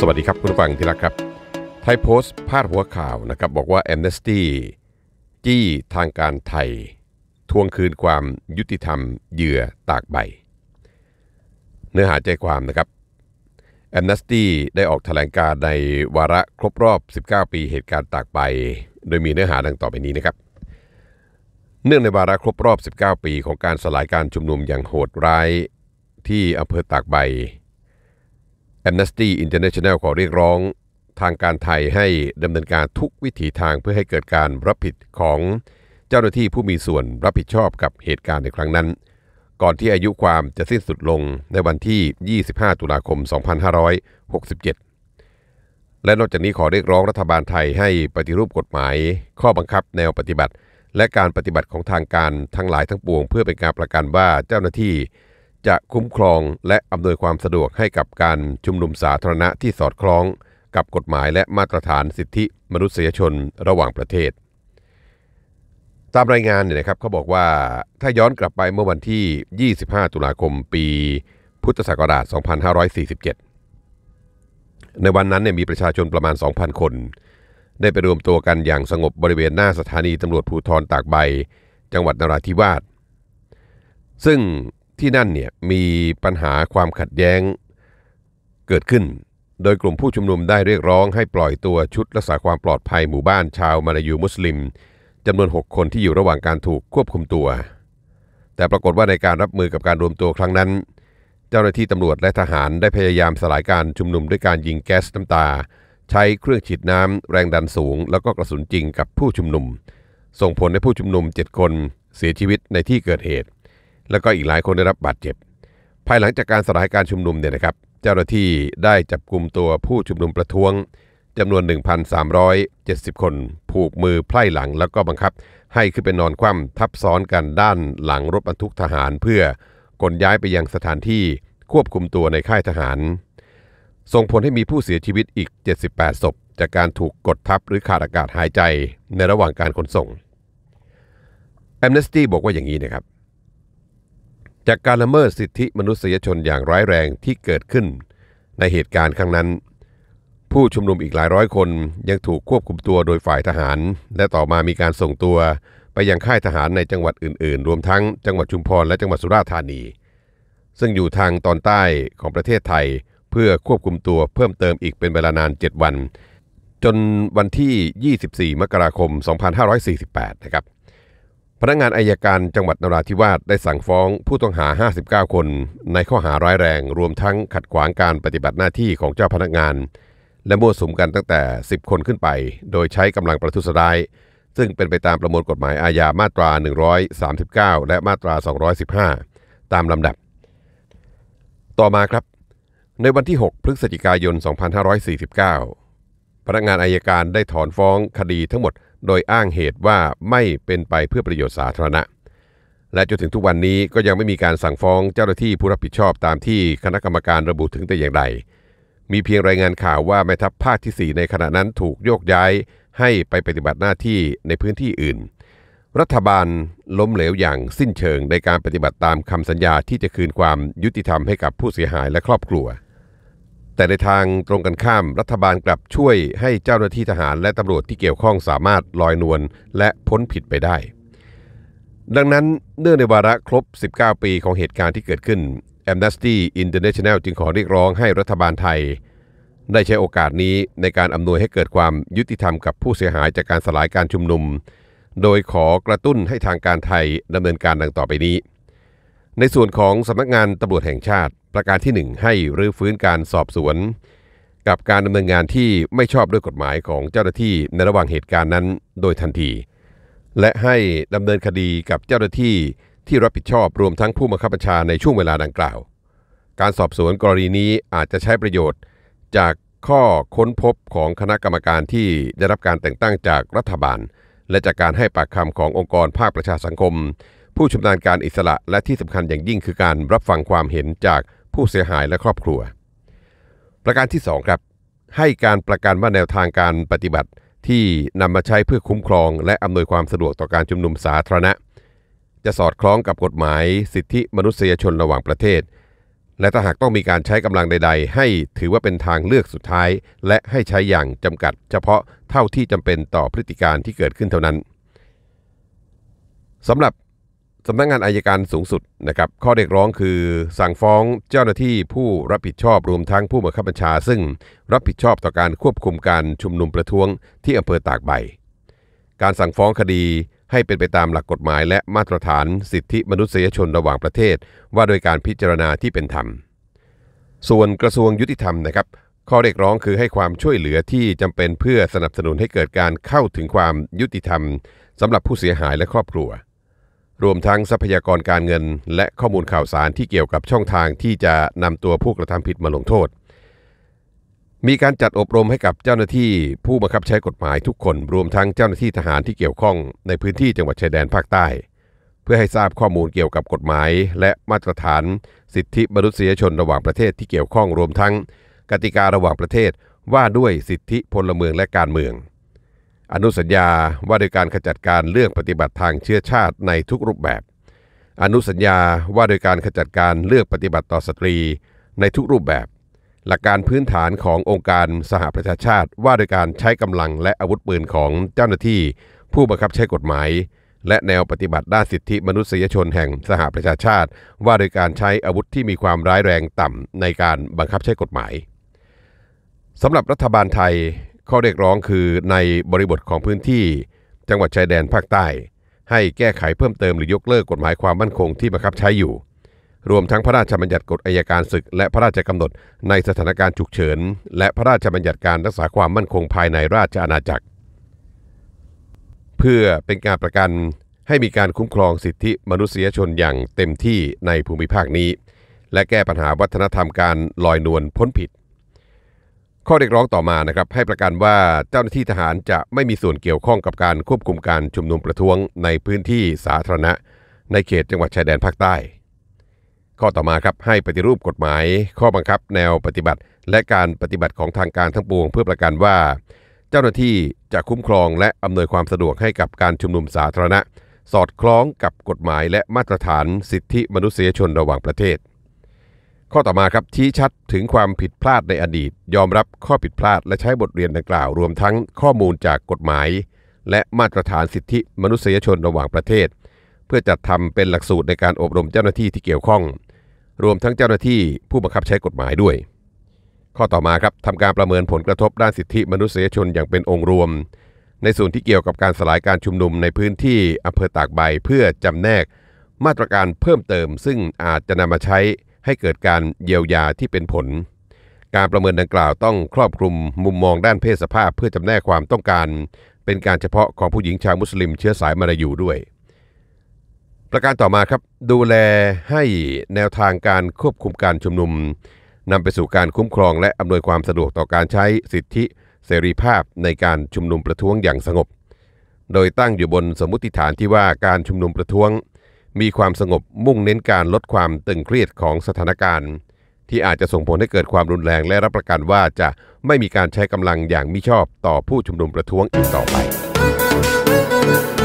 สวัสดีครับ คุณฟังที่รักครับไทยโพสต์พาดหัวข่าวนะครับ บอกว่าแอมเนสตี้จี้ทางการไทยทวงคืนความยุติธรรมเหยื่อตากใบ เนื้อหาใจความนะครับแอมเนสตี้ได้ออกแถลงการในวาระครบรอบ 19 ปีเหตุการณ์ตากใบ โดยมีเนื้อหาดังต่อไปนี้นะครับ เนื่องในวาระครบรอบ 19 ปีของการสลายการชุมนุมอย่างโหดร้าย ที่อำเภอตากใบ Amnesty International ขอเรียกร้อง ทางการไทยให้ดำเนินการทุกวิถีทางเพื่อให้เกิดการรับผิดของเจ้าหน้าที่ผู้มีส่วนรับผิดชอบกับเหตุการณ์ในครั้งนั้น ก่อนที่อายุความจะสิ้นสุดลงในวันที่ 25 ตุลาคม 2567 และนอกจากนี้ขอเรียกร้องรัฐบาลไทยให้ปฏิรูปกฎหมาย ข้อบังคับแนวปฏิบัติ และการปฏิบัติของทางการทั้งหลายทั้งปวงเพื่อเป็นการประกันว่าเจ้าหน้าที่จะคุ้มครองและอำนวยความสะดวกให้กับการชุมนุมสาธารณะที่สอดคล้องกับกฎหมายและมาตรฐานสิทธิมนุษยชนระหว่างประเทศ ตามรายงานเนี่ยนะครับเขาบอกว่าถ้าย้อนกลับไปเมื่อวันที่ 25 ตุลาคมปี พุทธศักราช2547 ในวันนั้นเนี่ยมีประชาชนประมาณ 2,000 คน ได้ไปรวมตัวกันอย่างสงบบริเวณหน้าสถานีตำรวจภูธรตากใบ จังหวัดนราธิวาสซึ่งที่นั่นเนี่ยมีปัญหาความขัดแย้งเกิดขึ้น โดยกลุ่มผู้ชุมนุมได้เรียกร้องให้ปล่อยตัวชุดรักษาความปลอดภัยหมู่บ้านชาวมาลายูมุสลิมจำนวน 6 คนที่อยู่ระหว่างการถูกควบคุมตัว แต่ปรากฏว่าในการรับมือกับการรวมตัวครั้งนั้น เจ้าหน้าที่ตำรวจและทหารได้พยายามสลายการชุมนุมด้วยการยิงแก๊สน้ำตา ใช้เครื่องฉีดน้ำแรงดันสูง แล้วก็กระสุนจริงกับผู้ชุมนุม ส่งผลให้ผู้ชุมนุม 7 คนเสียชีวิตในที่เกิดเหตุแล้วก็อีกหลายคนได้รับบาดเจ็บ ภายหลังจากการสลายการชุมนุมเนี่ยนะครับ เจ้าหน้าที่ได้จับกลุ่มตัวผู้ชุมนุมประท้วงจำนวน 1,370 คน ผูกมือไพร่หลังแล้วก็บังคับให้ขึ้นไปนอนคว่ำทับซ้อนกันด้านหลังรถบรรทุกทหาร เพื่อกนย้ายไปยังสถานที่ควบคุมตัวในค่ายทหาร ส่งผลให้มีผู้เสียชีวิตอีก78ศพจากการถูกกดทับหรือขาดอากาศหายใจในระหว่างการขนส่งแอมเนสตี้บอกว่าอย่างนี้นะครับจากการละเมิดสิทธิมนุษยชนอย่างร้ายแรงที่เกิดขึ้น ในเหตุการณ์ครั้งนั้น ผู้ชุมนุมอีกหลายร้อยคน ยังถูกควบคุมตัวโดยฝ่ายทหาร และต่อมามีการส่งตัวไปยังค่ายทหารในจังหวัดอื่นๆ รวมทั้งจังหวัดชุมพร และจังหวัดสุราษฎร์ธานี ซึ่งอยู่ทางตอนใต้ของประเทศไทย เพื่อควบคุมตัวเพิ่มเติมอีกเป็นเวลานาน 7 วัน จนวันที่ 24 มกราคม2548นะครับพนักงานอายการจังหวัดนราธิวาสได้สั่งฟ้องผู้ต้องหา 59 คน ในข้อหาร้ายแรง รวมทั้งขัดขวางการปฏิบัติหน้าที่ของเจ้าพนักงาน และมั่วสุมกันตั้งแต่ 10 คนขึ้นไป โดยใช้กำลังประทุษร้าย ซึ่งเป็นไปตามประมวลกฎหมายอาญามาตรา 139 และมาตรา 215 ตามลำดับ ต่อมาครับ ในวันที่ 6 พฤศจิกายน 2549 พนักงานอายการได้ถอนฟ้องคดีทั้งหมดโดยอ้างเหตุว่าไม่เป็นไปเพื่อประโยชน์สาธารณะ และจนถึงทุกวันนี้ก็ยังไม่มีการสั่งฟ้องเจ้าหน้าที่ผู้รับผิดชอบตามที่คณะกรรมการระบุถึงแต่อย่างใด มีเพียงรายงานข่าวว่าแม่ทัพภาคที่ 4 ในขณะนั้นถูกโยกย้ายให้ไปปฏิบัติหน้าที่ในพื้นที่อื่น รัฐบาลล้มเหลวอย่างสิ้นเชิงในการปฏิบัติตามคำสัญญาที่จะคืนความยุติธรรมให้กับผู้เสียหายและครอบครัวแต่ในทางตรงกันข้ามรัฐบาลกลับช่วยให้เจ้าหน้าที่ทหาร และตำรวจที่เกี่ยวข้องสามารถลอยนวลและพ้นผิดไปได้ ดังนั้นเนื่องในวาระครบ 19 ปีของเหตุการณ์ที่เกิดขึ้น Amnesty International จึงขอเรียกร้องให้รัฐบาลไทย ได้ใช้โอกาสนี้ในการอำนวยให้เกิดความยุติธรรมกับผู้เสียหายจากการสลายการชุมนุม โดยขอกระตุ้นให้ทางการไทยดำเนินการดังต่อไปนี้ในส่วนของสำนักงานตำรวจแห่งชาติประการที่ 1 ให้รื้อฟื้นการสอบสวน กับการดำเนินงานที่ไม่ชอบด้วยกฎหมายของเจ้าหน้าที่ในระหว่างเหตุการณ์นั้น โดยทันทีและให้ดำเนินคดีกับเจ้าหน้าที่ ที่รับผิดชอบรวมทั้งผู้บังคับบัญชาในช่วงเวลาดังกล่าว การสอบสวนกรณีนี้อาจจะใช้ประโยชน์จากข้อค้นพบของคณะกรรมการที่ได้รับการแต่งตั้งจากรัฐบาล และจากการให้ปากคำขององค์กรภาคประชาสังคมผู้ชำนาญการอิสระและที่สำคัญอย่างยิ่งคือการรับฟังความเห็นจากผู้เสียหายและครอบครัว ประการที่ 2 ครับ ให้การประกันว่าแนวทางการปฏิบัติที่นำมาใช้เพื่อคุ้มครอง และอำนวยความสะดวกต่อการชุมนุมสาธารณะ จะสอดคล้องกับกฎหมายสิทธิมนุษยชนระหว่างประเทศ และถ้าหากต้องมีการใช้กำลังใด ๆ ให้ถือว่าเป็นทางเลือกสุดท้ายและให้ใช้อย่างจำกัดเฉพาะเท่าที่จำเป็นต่อพฤติการที่เกิดขึ้นเท่านั้นสำหรับสำนักงงานอายการสูงสุดนะครับข้อเรียกร้องคือ สั่งฟ้องเจ้าหน้าที่ผู้รับผิดชอบรวมทั้งผู้บังคับบัญชา ซึ่งรับผิดชอบต่อการควบคุมการชุมนุมประท้วงที่อำเภอตากใบ การสั่งฟ้องคดีให้เป็นไปตามหลักกฎหมาย และมาตรฐานสิทธิมนุษยชนระหว่างประเทศ ว่าโดยการพิจารณาที่เป็นธรรมส่วนกระทรวงยุติธรรมนะครับ ข้อเรียกร้องคือให้ความช่วยเหลือที่จำเป็นเพื่อสนับสนุนให้เกิดการเข้าถึงความยุติธรรม สำหรับผู้เสียหายและครอบครัวรวมทั้งทรัพยากรการเงินและข้อมูลข่าวสารที่เกี่ยวกับช่องทางที่จะนำตัวผู้กระทำผิดมาลงโทษ มีการจัดอบรมให้กับเจ้าหน้าที่ผู้บังคับใช้กฎหมาย ทุกคนรวมทั้งเจ้าหน้าที่ทหารที่เกี่ยวข้องในพื้นที่จังหวัดชายแดนภาคใต้ เพื่อให้ทราบข้อมูลเกี่ยวกับกฎหมาย และมาตรฐาน สิทธิมนุษยชนระหว่างประเทศที่เกี่ยวข้องรวมทั้งกติการะหว่างประเทศว่าด้วยสิทธิพลเมืองและการเมืองอนุสัญญาว่าโดยการขจัดการเรื่องปฏิบัติทางเชื้อชาติในทุกรูปแบบ อนุสัญญาว่าโดยการขจัดการเลือกปฏิบัติต่อสตรีในทุกรูปแบบ หลักการพื้นฐานขององค์การสหประชาชาติว่าโดยการใช้กำลังและอาวุธปืนของเจ้าหน้าที่ผู้บังคับใช้กฎหมายและแนวปฏิบัติด้านสิทธิมนุษยชนแห่งสหประชาชาติว่าโดยการใช้อาวุธที่มีความร้ายแรงต่ำในการบังคับใช้กฎหมายสำหรับรัฐบาลไทยข้อเรียกร้องคือในบริบทของพื้นที่จังหวัดชายแดนภาคใต้ ให้แก้ไขเพิ่มเติมหรือยกเลิกกฎหมายความมั่นคงที่บังคับใช้อยู่ รวมทั้งพระราชบัญญัติกฎอายการศึกและพระราชกำหนดในสถานการณ์ฉุกเฉิน และพระราชบัญญัติการรักษาความมั่นคงภายในราชอาณาจักร เพื่อเป็นการประกันให้มีการคุ้มครองสิทธิมนุษยชนอย่างเต็มที่ในภูมิภาคนี้ และแก้ปัญหาวัฒนธรรมการลอยนวลพ้นผิดข้อเรียกร้องต่อมานะครับให้ประกันว่าเจ้าหน้าที่ทหารจะไม่มีส่วนเกี่ยวข้องกับการควบคุมการชุมนุมประท้วง ในพื้นที่สาธารณะในเขตจังหวัดชายแดนภาคใต้ ข้อต่อมาครับให้ปฏิรูปกฎหมาย ข้อบังคับแนวปฏิบัติและการปฏิบัติของทางการทั้งปวงเพื่อประกันว่า เจ้าหน้าที่จะคุ้มครองและอำนวยความสะดวกให้กับการชุมนุมสาธารณะ สอดคล้องกับกฎหมายและมาตรฐานสิทธิมนุษยชนระหว่างประเทศข้อต่อมาครับชี้ชัดถึงความผิดพลาดในอดีต ยอมรับข้อผิดพลาดและใช้บทเรียนดังกล่าวรวมทั้งข้อมูลจากกฎหมาย และมาตรฐานสิทธิมนุษยชนระหว่างประเทศ เพื่อจัดทำเป็นหลักสูตรในการอบรมเจ้าหน้าที่ที่เกี่ยวข้อง รวมทั้งเจ้าหน้าที่ผู้บังคับใช้กฎหมายด้วย ข้อต่อมาครับทำการประเมินผลกระทบด้านสิทธิมนุษยชนอย่างเป็นองค์รวม ในส่วนที่เกี่ยวกับการสลายการชุมนุมในพื้นที่อำเภอตากใบเพื่อจำแนก มาตรการเพิ่มเติม ซึ่งอาจจะนำมาใช้ให้เกิดการเยียวยาที่เป็นผล การประเมินดังกล่าว ต้องครอบคลุมมุมมองด้านเพศสภาพเพื่อจำแนกความต้องการเป็นการเฉพาะ ของผู้หญิงชาวมุสลิมเชื้อสายมาลายูด้วย ประการต่อมาครับ ดูแลให้แนวทางการควบคุมการชุมนุมนำไปสู่การคุ้มครองและอำนวยความสะดวกต่อการใช้สิทธิเสรีภาพในการชุมนุมประท้วงอย่างสงบ โดยตั้งอยู่บนสมมติฐานที่ว่าการชุมนุมประท้วงมีความสงบมุ่งเน้นการลดความตึงเครียดของสถานการณ์ ที่อาจจะส่งผลให้เกิดความรุนแรงและรับประกันว่าจะไม่มีการใช้กำลังอย่างมิชอบต่อผู้ชุมนุมประท้วงอีกต่อไป